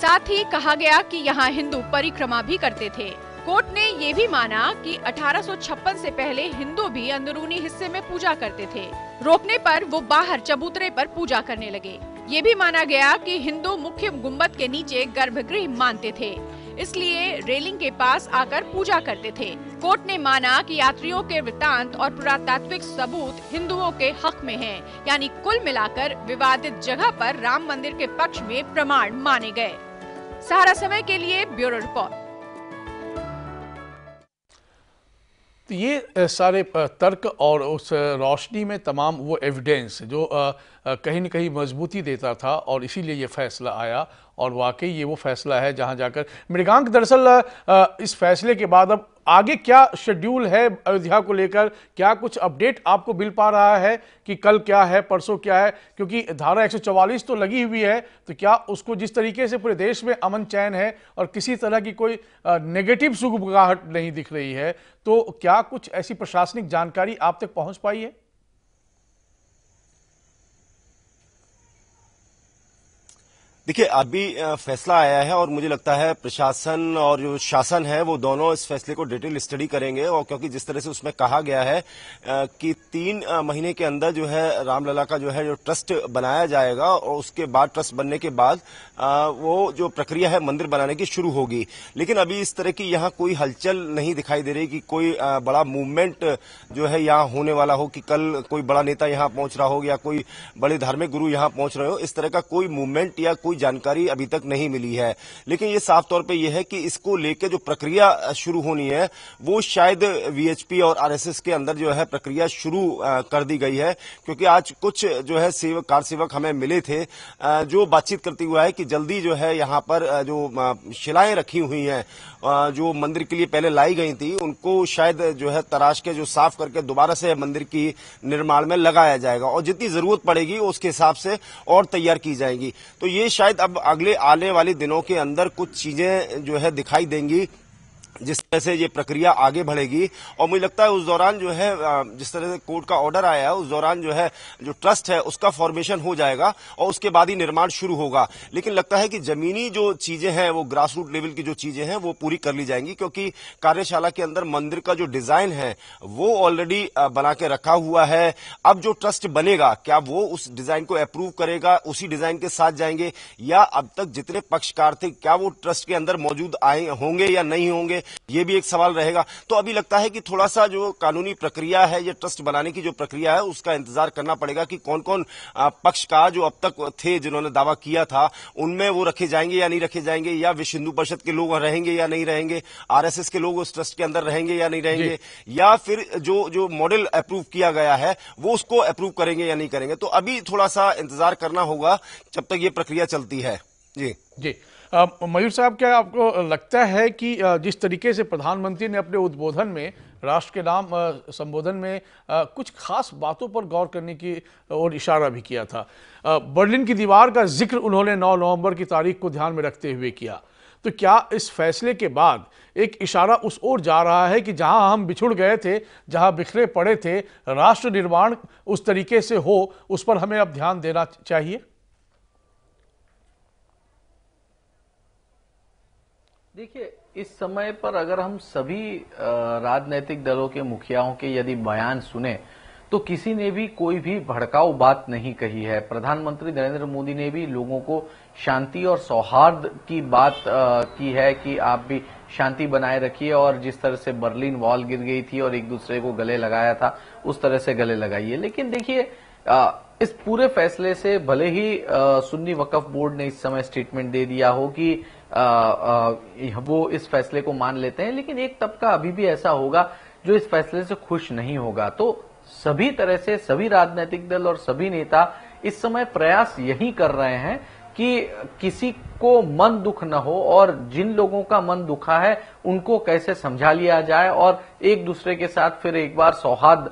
साथ ही कहा गया कि यहाँ हिंदू परिक्रमा भी करते थे कोर्ट ने ये भी माना कि 1856 से पहले हिंदू भी अंदरूनी हिस्से में पूजा करते थे रोकने पर वो बाहर चबूतरे पर पूजा करने लगे ये भी माना गया कि हिंदू मुख्य गुम्बद के नीचे गर्भगृह मानते थे इसलिए रेलिंग के पास आकर पूजा करते थे कोर्ट ने माना कि यात्रियों के वृतांत और पुरातात्विक सबूत हिंदुओं के हक में हैं, यानी कुल मिलाकर विवादित जगह पर राम मंदिर के पक्ष में प्रमाण माने गए सहारा समय के लिए ब्यूरो रिपोर्ट तो ये सारे तर्क और उस रोशनी में तमाम वो एविडेंस जो कहीं न कहीं मजबूती देता था और इसीलिए ये फैसला आया और वाकई ये वो फैसला है जहां जाकर मृगांक दरअसल इस फैसले के बाद अब आगे क्या शेड्यूल है अयोध्या को लेकर क्या कुछ अपडेट आपको मिल पा रहा है कि कल क्या है परसों क्या है क्योंकि धारा 144 तो लगी हुई है तो क्या उसको जिस तरीके से पूरे देश में अमन चैन है और किसी तरह की कोई नेगेटिव सुगबगाहट नहीं दिख रही है तो क्या कुछ ऐसी प्रशासनिक जानकारी आप तक पहुंच पाई है देखिए अभी फैसला आया है और मुझे लगता है प्रशासन और जो शासन है वो दोनों इस फैसले को डिटेल स्टडी करेंगे और क्योंकि जिस तरह से उसमें कहा गया है कि तीन महीने के अंदर जो है रामलला का जो है जो ट्रस्ट बनाया जाएगा और उसके बाद ट्रस्ट बनने के बाद वो जो प्रक्रिया है मंदिर बनाने की शुरू होगी लेकिन अभी इस तरह की यहाँ कोई हलचल नहीं दिखाई दे रही कि कोई बड़ा मूवमेंट जो है यहाँ होने वाला हो कि कल कोई बड़ा नेता यहाँ पहुंच रहा हो या कोई बड़े धार्मिक गुरु यहाँ पहुंच रहे हो इस तरह का कोई मूवमेंट या कोई कोई जानकारी अभी तक नहीं मिली है लेकिन ये साफ तौर पर यह है कि इसको लेकर जो प्रक्रिया शुरू होनी है वो शायद वीएचपी और आरएसएस के अंदर जो है प्रक्रिया शुरू कर दी गई है क्योंकि आज कुछ जो है सेवक कार सेवक हमें मिले थे जो बातचीत करते हुए है कि जल्दी जो है यहां पर जो शिलाएं रखी हुई हैं जो मंदिर के लिए पहले लाई गई थी उनको शायद जो है तराश के जो साफ करके दोबारा से मंदिर की निर्माण में लगाया जाएगा और जितनी जरूरत पड़ेगी उसके हिसाब से और तैयार की जाएगी तो ये शायद शायद अब अगले आने वाले दिनों के अंदर कुछ चीजें जो है दिखाई देंगी जिस तरह से ये प्रक्रिया आगे बढ़ेगी और मुझे लगता है उस दौरान जो है जिस तरह से कोर्ट का ऑर्डर आया है उस दौरान जो है जो ट्रस्ट है उसका फॉर्मेशन हो जाएगा और उसके बाद ही निर्माण शुरू होगा लेकिन लगता है कि जमीनी जो चीजें हैं वो ग्रास रूट लेवल की जो चीजें हैं वो पूरी कर ली जाएंगी क्योंकि कार्यशाला के अंदर मंदिर का जो डिजाइन है वो ऑलरेडी बना के रखा हुआ है अब जो ट्रस्ट बनेगा क्या वो उस डिजाइन को अप्रूव करेगा उसी डिजाइन के साथ जाएंगे या अब तक जितने पक्षकार थे क्या वो ट्रस्ट के अंदर मौजूद आए होंगे या नहीं होंगे ये भी एक सवाल रहेगा तो अभी लगता है कि थोड़ा सा जो कानूनी प्रक्रिया है या ट्रस्ट बनाने की जो प्रक्रिया है उसका इंतजार करना पड़ेगा कि कौन कौन पक्ष का जो अब तक थे जिन्होंने दावा किया था उनमें वो रखे जाएंगे या नहीं रखे जाएंगे या विश्व हिंदू परिषद के लोग रहेंगे या नहीं रहेंगे आरएसएस के लोग उस ट्रस्ट के अंदर रहेंगे या नहीं रहेंगे या फिर जो जो मॉडल अप्रूव किया गया है वो उसको अप्रूव करेंगे या नहीं करेंगे तो अभी थोड़ा सा इंतजार करना होगा जब तक ये प्रक्रिया चलती है जी जी मयूर साहब क्या आपको लगता है कि जिस तरीके से प्रधानमंत्री ने अपने उद्बोधन में राष्ट्र के नाम संबोधन में कुछ खास बातों पर गौर करने की ओर इशारा भी किया था बर्लिन की दीवार का जिक्र उन्होंने 9 नवंबर की तारीख को ध्यान में रखते हुए किया तो क्या इस फैसले के बाद एक इशारा उस ओर जा रहा है कि जहां हम बिछुड़ गए थे जहां बिखरे पड़े थे राष्ट्र निर्माण उस तरीके से हो उस पर हमें अब ध्यान देना चाहिए देखिए इस समय पर अगर हम सभी राजनीतिक दलों के मुखियाओं के यदि बयान सुने तो किसी ने भी कोई भी भड़काऊ बात नहीं कही है प्रधानमंत्री नरेंद्र मोदी ने भी लोगों को शांति और सौहार्द की बात आ, की है कि आप भी शांति बनाए रखिए और जिस तरह से बर्लिन वॉल गिर गई थी और एक दूसरे को गले लगाया था उस तरह से गले लगाइए लेकिन देखिए इस पूरे फैसले से भले ही आ, सुन्नी वक्फ बोर्ड ने इस समय स्टेटमेंट दे दिया हो कि आ, आ, वो इस फैसले को मान लेते हैं लेकिन एक तबका अभी भी ऐसा होगा जो इस फैसले से खुश नहीं होगा तो सभी तरह से सभी राजनीतिक दल और सभी नेता इस समय प्रयास यही कर रहे हैं कि किसी को मन दुख न हो और जिन लोगों का मन दुखा है उनको कैसे समझा लिया जाए और एक दूसरे के साथ फिर एक बार सौहार्द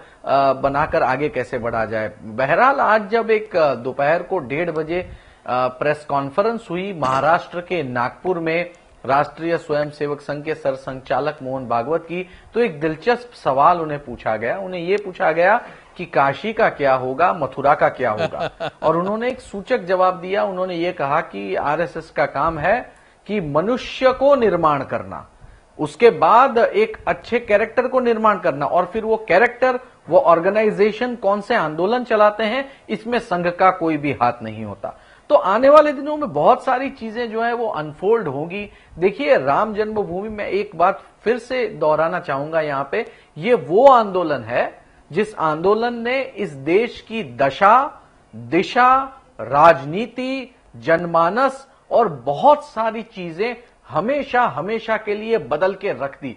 बनाकर आगे कैसे बढ़ा जाए बहरहाल आज जब एक दोपहर को डेढ़ बजे प्रेस कॉन्फ्रेंस हुई महाराष्ट्र के नागपुर में राष्ट्रीय स्वयंसेवक संघ के सर संचालक मोहन भागवत की तो एक दिलचस्प सवाल उन्हें पूछा गया उन्हें ये पूछा गया कि काशी का क्या होगा मथुरा का क्या होगा और उन्होंने एक सूचक जवाब दिया उन्होंने ये कहा कि आरएसएस का काम है कि मनुष्य को निर्माण करना उसके बाद एक अच्छे कैरेक्टर को निर्माण करना और फिर वो कैरेक्टर वो ऑर्गेनाइजेशन कौन से आंदोलन चलाते हैं इसमें संघ का कोई भी हाथ नहीं होता तो आने वाले दिनों में बहुत सारी चीजें जो है वो अनफोल्ड होंगी देखिए राम जन्मभूमि में एक बात फिर से दोहराना चाहूंगा यहां पे ये वो आंदोलन है जिस आंदोलन ने इस देश की दशा दिशा राजनीति जनमानस और बहुत सारी चीजें हमेशा हमेशा के लिए बदल के रख दी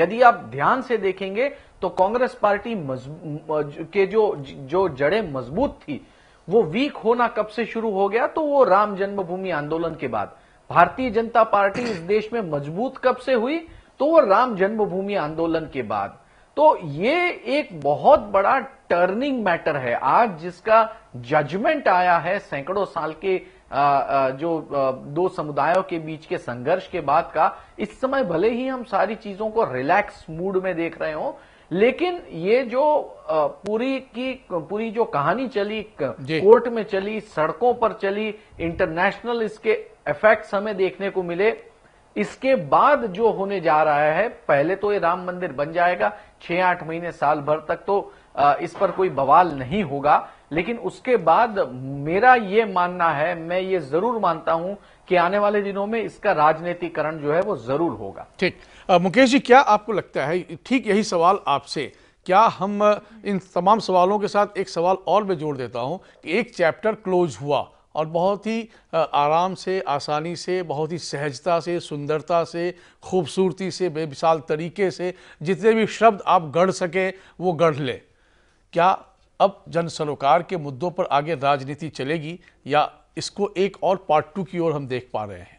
यदि आप ध्यान से देखेंगे तो कांग्रेस पार्टी के जो जो जड़ें मजबूत थी वो वीक होना कब से शुरू हो गया तो वो राम जन्मभूमि आंदोलन के बाद भारतीय जनता पार्टी इस देश में मजबूत कब से हुई तो वो राम जन्मभूमि आंदोलन के बाद तो ये एक बहुत बड़ा टर्निंग मैटर है आज जिसका जजमेंट आया है सैकड़ों साल के जो दो समुदायों के बीच के संघर्ष के बाद का इस समय भले ही हम सारी चीजों को रिलैक्स मूड में देख रहे हो लेकिन ये जो पूरी की पूरी जो कहानी चली कोर्ट में चली सड़कों पर चली इंटरनेशनल इसके इफेक्ट्स हमें देखने को मिले इसके बाद जो होने जा रहा है पहले तो ये राम मंदिर बन जाएगा छह आठ महीने साल भर तक तो इस पर कोई बवाल नहीं होगा लेकिन उसके बाद मेरा ये मानना है मैं ये जरूर मानता हूं कि आने वाले दिनों में इसका राजनीतिकरण जो है वो जरूर होगा ठीक मुकेश जी क्या आपको लगता है ठीक यही सवाल आपसे क्या हम इन तमाम सवालों के साथ एक सवाल और मैं जोड़ देता हूं कि एक चैप्टर क्लोज हुआ और बहुत ही आराम से आसानी से बहुत ही सहजता से सुंदरता से खूबसूरती से बेमिसाल तरीके से जितने भी शब्द आप गढ़ सकें वो गढ़ लें क्या अब जन सरोकार के मुद्दों पर आगे राजनीति चलेगी या इसको एक और पार्ट टू की ओर हम देख पा रहे हैं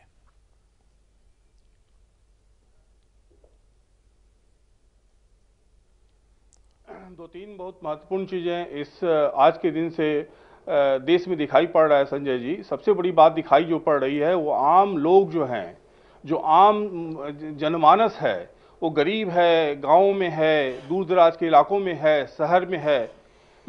दो तीन बहुत महत्वपूर्ण चीज़ें इस आज के दिन से देश में दिखाई पड़ रहा है संजय जी सबसे बड़ी बात दिखाई जो पड़ रही है वो आम लोग जो हैं जो आम जनमानस है वो गरीब है गाँव में है दूर दराज के इलाकों में है शहर में है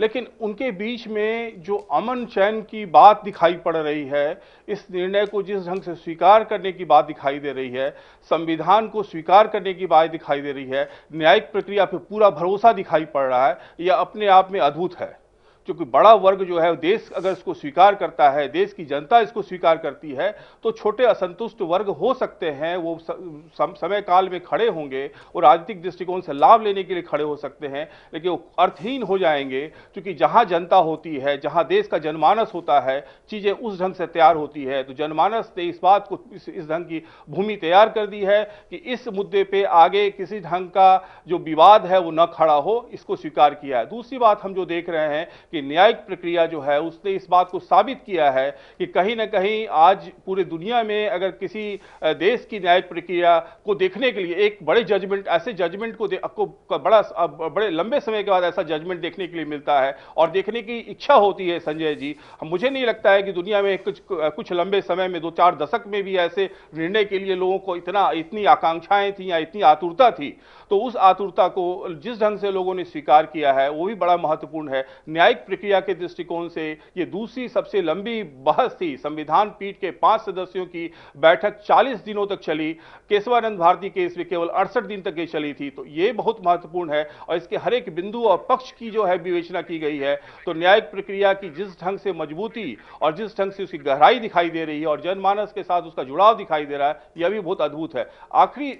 लेकिन उनके बीच में जो अमन चैन की बात दिखाई पड़ रही है इस निर्णय को जिस ढंग से स्वीकार करने की बात दिखाई दे रही है संविधान को स्वीकार करने की बात दिखाई दे रही है न्यायिक प्रक्रिया पे पूरा भरोसा दिखाई पड़ रहा है यह अपने आप में अद्भुत है क्योंकि बड़ा वर्ग जो है देश अगर इसको स्वीकार करता है देश की जनता इसको स्वीकार करती है तो छोटे असंतुष्ट वर्ग हो सकते हैं वो समय काल में खड़े होंगे और राजनीतिक दृष्टिकोण से लाभ लेने के लिए खड़े हो सकते हैं लेकिन वो अर्थहीन हो जाएंगे क्योंकि जहाँ जनता होती है जहाँ देश का जनमानस होता है चीज़ें उस ढंग से तैयार होती है तो जनमानस ने इस बात को इस ढंग की भूमि तैयार कर दी है कि इस मुद्दे पर आगे किसी ढंग का जो विवाद है वो न खड़ा हो इसको स्वीकार किया है दूसरी बात हम जो देख रहे हैं कि न्यायिक प्रक्रिया जो है उसने इस बात को साबित किया है कि कहीं ना कहीं आज पूरे दुनिया में अगर किसी देश की न्यायिक प्रक्रिया को देखने के लिए एक बड़े जजमेंट ऐसे जजमेंट को, को बड़ा बड़े लंबे समय के बाद ऐसा जजमेंट देखने के लिए मिलता है और देखने की इच्छा होती है संजय जी मुझे नहीं लगता है कि दुनिया में कुछ कुछ लंबे समय में दो चार दशक में भी ऐसे निर्णय के लिए लोगों को इतना इतनी आकांक्षाएं थी या इतनी आतुरता थी तो उस आतुरता को जिस ढंग से लोगों ने स्वीकार किया है वो भी बड़ा महत्वपूर्ण है न्यायिक प्रक्रिया के दृष्टिकोण से ये दूसरी सबसे लंबी बहस थी संविधान पीठ के पांच सदस्यों की बैठक 40 दिनों तक चली केशवानंद भारती केस में केवल अड़सठ दिन तक ये चली थी तो ये बहुत महत्वपूर्ण है और इसके हर एक बिंदु और पक्ष की जो है विवेचना की गई है तो न्यायिक प्रक्रिया की जिस ढंग से मजबूती और जिस ढंग से उसकी गहराई दिखाई दे रही है और जनमानस के साथ उसका जुड़ाव दिखाई दे रहा है यह भी बहुत अद्भुत है आखिरी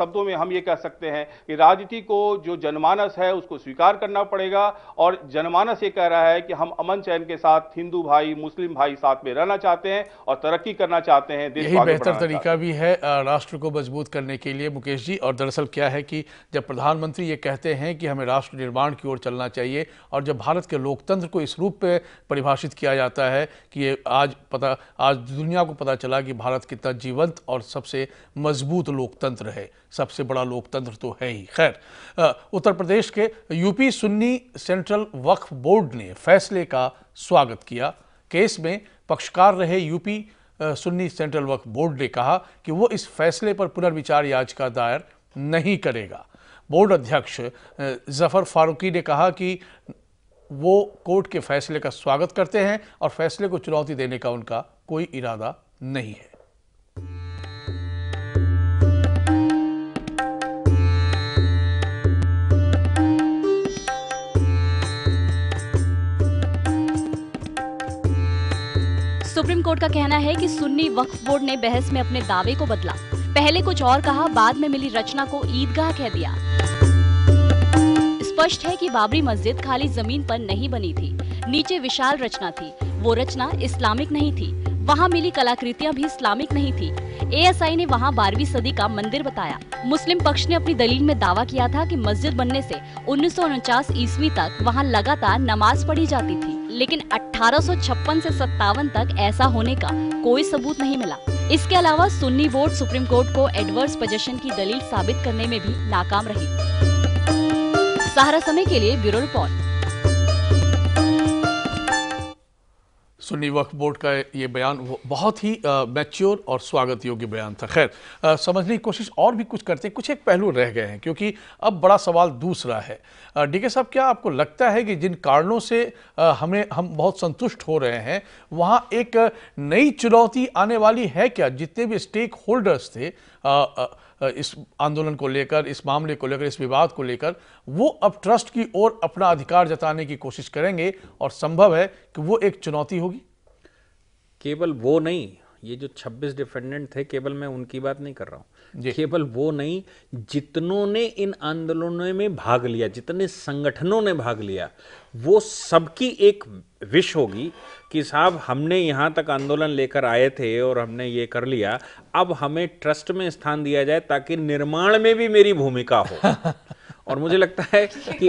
शब्दों में हम ये कह सकते सकते हैं कि राजनीति को जो जनमानस है उसको स्वीकार करना पड़ेगा और जनमानस ये कह रहा है कि हम अमन चैन के साथ हिंदू भाई मुस्लिम भाई साथ में रहना चाहते हैं और तरक्की करना चाहते हैं देश यही बेहतर तरीका भी है राष्ट्र को मजबूत करने के लिए मुकेश जी और दरअसल क्या है कि जब प्रधानमंत्री ये कहते हैं कि हमें राष्ट्र निर्माण की ओर चलना चाहिए और जब भारत के लोकतंत्र को इस रूप में परिभाषित किया जाता है कि ये आज पता आज दुनिया को पता चला कि भारत कितना जीवंत और सबसे मजबूत लोकतंत्र है सबसे बड़ा लोकतंत्र स्वतंत्र तो है ही खैर उत्तर प्रदेश के UP Sunni central Waqf board ने फैसले का स्वागत किया केस में पक्षकार रहे UP Sunni central Waqf board ने कहा कि वो इस फैसले पर पुनर्विचार याचिका दायर नहीं करेगा बोर्ड अध्यक्ष जफर फारूकी ने कहा कि वो कोर्ट के फैसले का स्वागत करते हैं और फैसले को चुनौती देने का उनका कोई इरादा नहीं है कोर्ट का कहना है कि सुन्नी वक्फ बोर्ड ने बहस में अपने दावे को बदला पहले कुछ और कहा बाद में मिली रचना को ईदगाह कह दिया स्पष्ट है कि बाबरी मस्जिद खाली जमीन पर नहीं बनी थी नीचे विशाल रचना थी वो रचना इस्लामिक नहीं थी वहाँ मिली कलाकृतियाँ भी इस्लामिक नहीं थी एएसआई ने वहाँ बारहवीं सदी का मंदिर बताया मुस्लिम पक्ष ने अपनी दलील में दावा किया था कि मस्जिद बनने से उन्नीस ईस्वी तक वहाँ लगातार नमाज पढ़ी जाती थी लेकिन 1856 से सत्तावन तक ऐसा होने का कोई सबूत नहीं मिला इसके अलावा सुन्नी बोर्ड सुप्रीम कोर्ट को एडवर्स पोजेशन की दलील साबित करने में भी नाकाम रही सहारा समय के लिए bureau report Sunni Waqf board का ये बयान बहुत ही मैच्योर और स्वागत योग्य बयान था खैर समझने की कोशिश और भी कुछ करते हैं कुछ एक पहलू रह गए हैं क्योंकि अब बड़ा सवाल दूसरा है डीके साहब क्या आपको लगता है कि जिन कारणों से आ, हमें हम बहुत संतुष्ट हो रहे हैं वहाँ एक नई चुनौती आने वाली है क्या जितने भी स्टेक होल्डर्स थे आ, आ, इस आंदोलन को लेकर इस मामले को लेकर इस विवाद को लेकर वो अब ट्रस्ट की ओर अपना अधिकार जताने की कोशिश करेंगे और संभव है कि वो एक चुनौती होगी केवल वो नहीं ये जो 26 डिफेंडेंट थे केवल मैं उनकी बात नहीं कर रहा हूं केवल वो नहीं जितनों ने इन आंदोलनों में भाग लिया जितने संगठनों ने भाग लिया वो सबकी एक विश होगी कि साहब हमने यहाँ तक आंदोलन लेकर आए थे और हमने ये कर लिया अब हमें ट्रस्ट में स्थान दिया जाए ताकि निर्माण में भी मेरी भूमिका हो और मुझे लगता है कि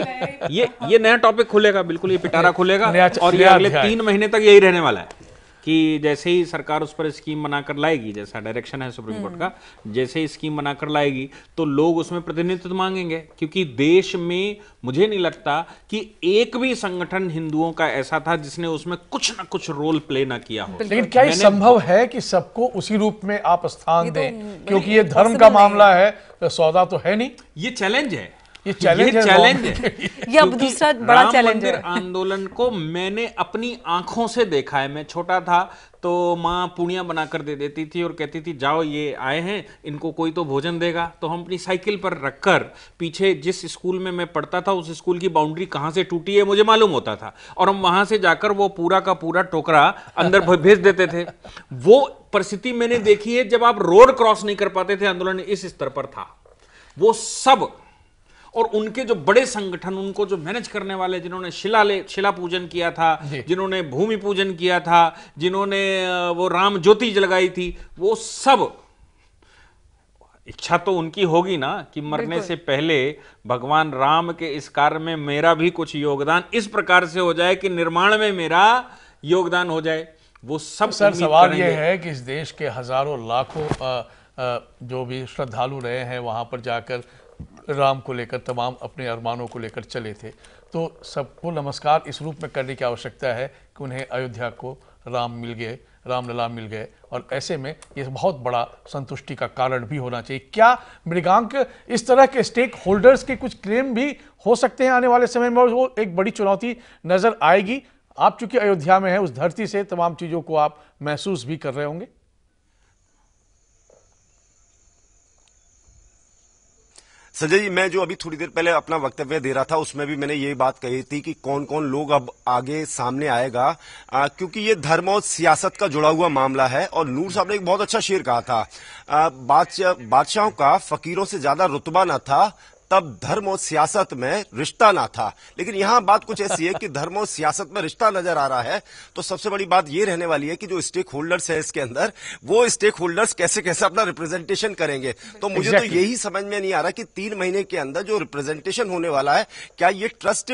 ये ये नया टॉपिक खुलेगा बिल्कुल ये पिटारा खुलेगा और ये अगले तीन महीने तक यही रहने वाला है कि जैसे ही सरकार उस पर स्कीम बनाकर लाएगी जैसा डायरेक्शन है सुप्रीम हम्म। कोर्ट का जैसे ही स्कीम बनाकर लाएगी तो लोग उसमें प्रतिनिधित्व मांगेंगे क्योंकि देश में मुझे नहीं लगता कि एक भी संगठन हिंदुओं का ऐसा था जिसने उसमें कुछ ना कुछ रोल प्ले ना किया हो लेकिन क्या ये संभव है कि सबको उसी रूप में आप स्थान तो दें क्योंकि ये धर्म का मामला है तो सौदा तो है नहीं ये चैलेंज है ये चैलेंज ये है ये अब दूसरा बड़ा चैलेंज है आंदोलन को मैंने अपनी आंखों से देखा है मैं छोटा था तो माँ पुड़िया बनाकर दे देती थी और कहती थी जाओ ये आए हैं इनको कोई तो भोजन देगा तो हम अपनी साइकिल पर रखकर पीछे जिस स्कूल में मैं पढ़ता था उस स्कूल की बाउंड्री कहाँ से टूटी है मुझे मालूम होता था और हम वहाँ से जाकर वो पूरा का पूरा टोकरा अंदर भेज देते थे वो परिस्थिति मैंने देखी है जब आप रोड क्रॉस नहीं कर पाते थे आंदोलन इस स्तर पर था वो सब और उनके जो बड़े संगठन उनको जो मैनेज करने वाले जिन्होंने शिला ले शिला पूजन किया था जिन्होंने भूमि पूजन किया था जिन्होंने वो राम ज्योति जलगाई थी वो सब इच्छा तो उनकी होगी ना कि मरने से पहले भगवान राम के इस कार्य में मेरा भी कुछ योगदान इस प्रकार से हो जाए कि निर्माण में मेरा योगदान हो जाए वो सब सर सवाल ये है कि इस देश के हजारों लाखों जो भी श्रद्धालु रहे हैं वहां पर जाकर राम को लेकर तमाम अपने अरमानों को लेकर चले थे तो सबको नमस्कार इस रूप में करने की आवश्यकता है कि उन्हें अयोध्या को राम मिल गए रामलला मिल गए और ऐसे में ये बहुत बड़ा संतुष्टि का कारण भी होना चाहिए क्या मृगांक इस तरह के स्टेक होल्डर्स के कुछ क्लेम भी हो सकते हैं आने वाले समय में और वो एक बड़ी चुनौती नजर आएगी आप चूंकि अयोध्या में हैं उस धरती से तमाम चीज़ों को आप महसूस भी कर रहे होंगे संजय जी मैं जो अभी थोड़ी देर पहले अपना वक्तव्य दे रहा था उसमें भी मैंने ये बात कही थी कि कौन कौन लोग अब आगे सामने आएगा आ, क्योंकि ये धर्म और सियासत का जुड़ा हुआ मामला है और नूर साहब ने एक बहुत अच्छा शेर कहा था बादशाहों का फकीरों से ज्यादा रुतबा ना था तब धर्म और सियासत में रिश्ता ना था लेकिन यहां बात कुछ ऐसी है कि धर्म और सियासत में रिश्ता नजर आ रहा है तो सबसे बड़ी बात यह रहने वाली है कि जो स्टेक होल्डर्स है इसके अंदर वो स्टेक होल्डर्स कैसे कैसे अपना रिप्रेजेंटेशन करेंगे तो मुझे तो exactly. तो यही समझ में नहीं आ रहा कि तीन महीने के अंदर जो रिप्रेजेंटेशन होने वाला है क्या ये ट्रस्ट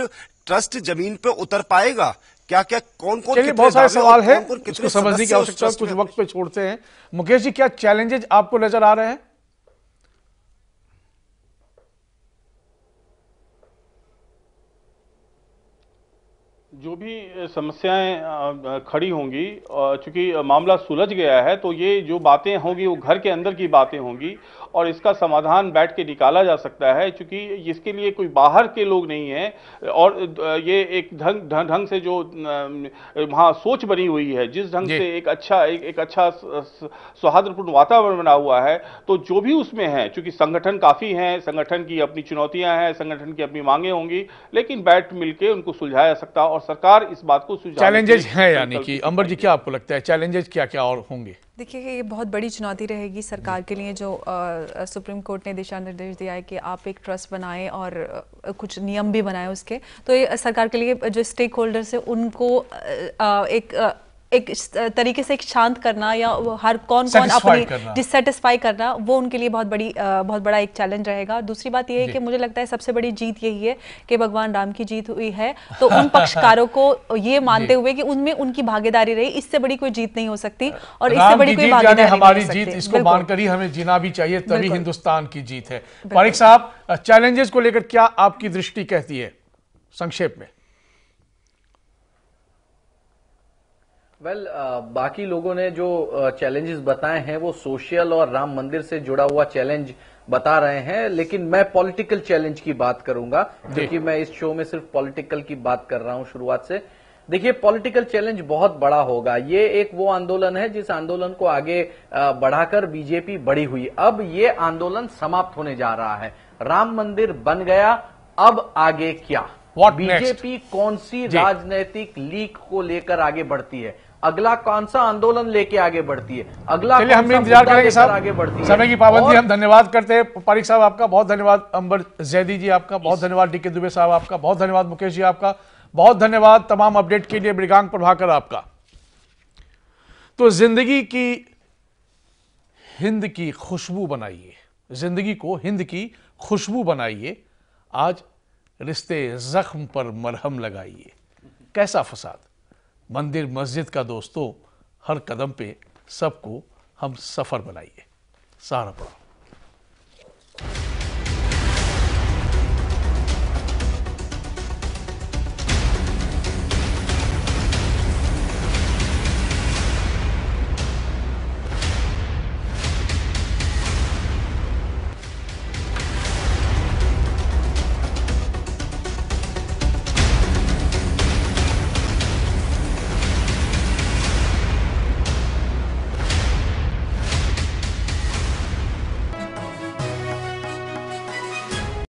ट्रस्ट जमीन पे उतर पाएगा क्या क्या कौन कौन बहुत सारे सवाल है समझने की आवश्यकता कुछ वक्त पे छोड़ते हैं मुकेश जी क्या चैलेंजेज आपको नजर आ रहे हैं जो भी समस्याएं खड़ी होंगी चूंकि मामला सुलझ गया है तो ये जो बातें होंगी वो घर के अंदर की बातें होंगी और इसका समाधान बैठ के निकाला जा सकता है क्योंकि इसके लिए कोई बाहर के लोग नहीं है और ये एक ढंग ढंग से जो वहाँ सोच बनी हुई है जिस ढंग से एक अच्छा एक, एक अच्छा सौहार्दपूर्ण वातावरण बना हुआ है तो जो भी उसमें है चूंकि संगठन काफ़ी है संगठन की अपनी चुनौतियां हैं संगठन की अपनी मांगे होंगी लेकिन बैठ मिलकर उनको सुलझाया जा सकता और सरकार इस बात को चैलेंजेस हैं यानी कि अंबर जी क्या आपको लगता है चैलेंजेस क्या क्या और होंगे देखिए ये बहुत बड़ी चुनौती रहेगी सरकार के लिए जो आ, सुप्रीम कोर्ट ने दिशा निर्देश दिया है कि आप एक ट्रस्ट बनाएं और कुछ नियम भी बनाएं उसके तो ये सरकार के लिए जो स्टेक होल्डर्स है उनको एक एक तरीके से एक शांत करना या हर कौन कौन अपनी डिससेटिस्फाई करना वो उनके लिए बहुत बड़ी बहुत बड़ा एक चैलेंज रहेगा दूसरी बात यह है कि मुझे लगता है सबसे बड़ी जीत यही है कि भगवान राम की जीत हुई है तो उन पक्षकारों को ये मानते हुए कि उनमें उनकी भागीदारी रही इससे बड़ी कोई जीत नहीं हो सकती और इससे बड़ी कोई भागीदारी हमारी जीत इसको मानकर ही हमें जीना भी चाहिए तभी हिंदुस्तान की जीत है पारिक साहब चैलेंजेस को लेकर क्या आपकी दृष्टि कहती है संक्षेप में वेल well, uh, बाकी लोगों ने जो चैलेंजेस uh, बताए हैं वो सोशल और राम मंदिर से जुड़ा हुआ चैलेंज बता रहे हैं लेकिन मैं पॉलिटिकल चैलेंज की बात करूंगा क्योंकि मैं इस शो में सिर्फ पॉलिटिकल की बात कर रहा हूं शुरुआत से देखिए पॉलिटिकल चैलेंज बहुत बड़ा होगा ये एक वो आंदोलन है जिस आंदोलन को आगे uh, बढ़ाकर बीजेपी बड़ी हुई अब ये आंदोलन समाप्त होने जा रहा है राम मंदिर बन गया अब आगे क्या What बीजेपी next? कौन सी राजनीतिक लीक को लेकर आगे बढ़ती है अगला कौन सा आंदोलन लेके आगे बढ़ती है अगला चलिए हम इंतजार करेंगे साहब आगे बढ़ती है समय की पाबंदी हम धन्यवाद करते हैं पारिक साहब आपका बहुत धन्यवाद अंबर जैदी जी आपका बहुत धन्यवाद डीके दुबे साहब आपका बहुत धन्यवाद मुकेश जी आपका बहुत धन्यवाद तमाम अपडेट के लिए मृगांक प्रभाकर आपका तो जिंदगी की हिंद की खुशबू बनाइए जिंदगी को हिंद की खुशबू बनाइए आज रिश्ते जख्म पर मरहम लगाइए कैसा फसाद मंदिर मस्जिद का दोस्तों हर कदम पे सबको हम सफ़र बनाइए सारा पड़ा